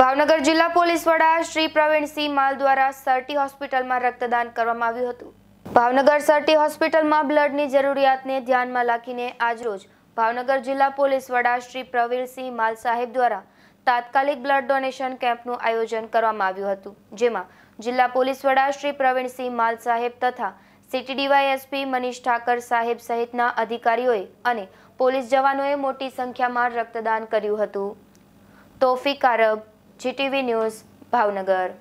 ભાવનગર જિલ્લા પોલીસ વડા શ્રી પ્રવીણસિંહ માલ દ્વારા સરટી હોસ્પિટલમાં રક્તદાન કરવામાં આવ્યું હતું ભાવનગર સરટી હોસ્પિટલમાં બ્લડની જરૂરિયાતને ધ્યાનમાં રાખીને આજરોજ ભાવનગર જિલ્લા પોલીસ વડા શ્રી પ્રવીણસિંહ માલ સાહેબ દ્વારા તાત્કાલિક બ્લડ ડોનેશન કેમ્પનું આયોજન કરવામાં આવ્યું હતું જેમાં જિલ્લા પોલીસ વડા શ્રી પ્રવીણસિંહ માલ સાહેબ તથા સિટી ડીવાયએસપી મનીષ ઠાકર સાહેબ સહિતના અધિકારીઓએ અને પોલીસ જવાનોએ મોટી સંખ્યામાં રક્તદાન કર્યું હતું તોફિક આરબ જીટીવી ન્યૂઝ ભાવનગર